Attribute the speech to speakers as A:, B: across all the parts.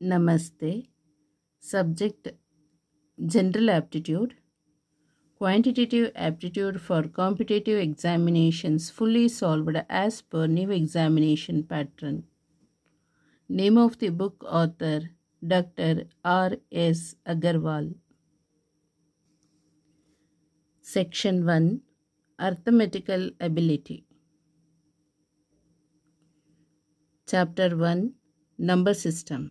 A: Namaste. Subject General Aptitude. Quantitative aptitude for competitive examinations fully solved as per new examination pattern. Name of the book author Dr. R. S. Agarwal. Section 1 Arithmetical Ability. Chapter 1 Number System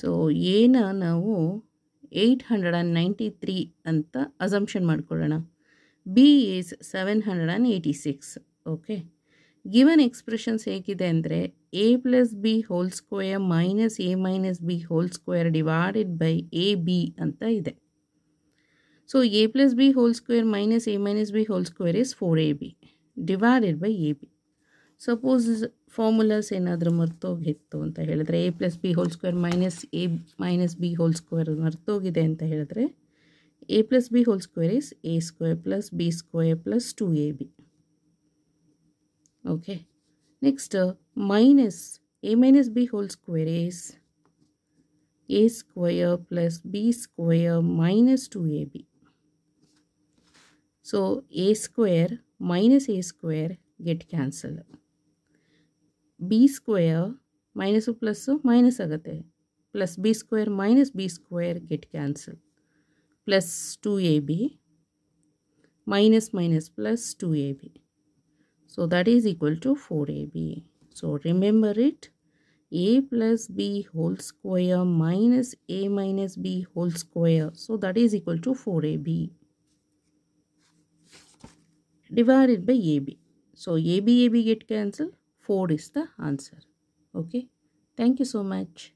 A: so ಏನ ನಾವು eight hundred and ninety three ಅಂತ assumption ಮಾಡ್ಕೊಳ್ಳೋಣ B is seven hundred and eighty six okay given expressions ಹೇಗಿದೆ ಅಂದರೆ A plus B whole square minus A minus B whole square divided by A B ಅಂತ ಇದೆ so A plus B whole square minus A minus B whole square is four A B divided by A B suppose formulas मर्तोगी अंत A plus B whole square minus A minus B whole square मर्तोगे अंत A plus B whole square is A square plus B square plus two A B okay next minus A minus B whole square is A square plus B square minus two A B so A square minus A square get cancelled B square minus plus minus आगते plus B square minus B square get cancel plus two A B minus minus plus two A B so that is equal to four A B so remember it A plus B whole square minus A minus B whole square so that is equal to four A B divide by A B so A B A B get cancel 4 is the answer okay thank you so much